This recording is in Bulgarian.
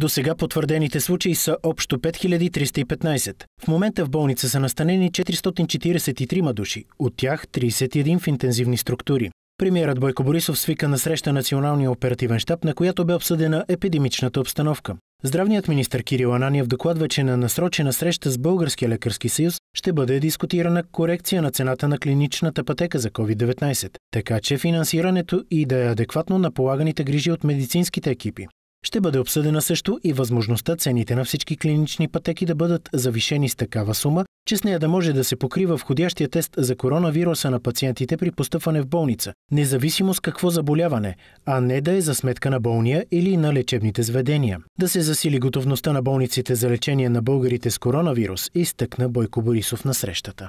До сега потвърдените случаи са общо 5315. В момента в болница са настанени 443 души, от тях 31 в интензивни структури. Премьерът Бойко Борисов свика на среща Националния оперативен щаб, на която бе обсъдена епидемичната обстановка. Здравният министр Кирил Ананиев докладва, че на насрочена среща с Българския лекарски съюз ще бъде дискутирана корекция на цената на клиничната пътека за COVID-19, така че финансирането и да е адекватно на полаганите грижи от медицинските екипи. Ще бъде обсъдена също и възможността цените на всички клинични пътеки да бъдат завишени с такава сума, че с нея да може да се покрива входящия тест за коронавируса на пациентите при постъпване в болница, независимо с какво заболяване, а не да е за сметка на болния или на лечебните заведения. Да се засили готовността на болниците за лечение на българите с коронавирус, изтъкна Бойко Борисов на срещата.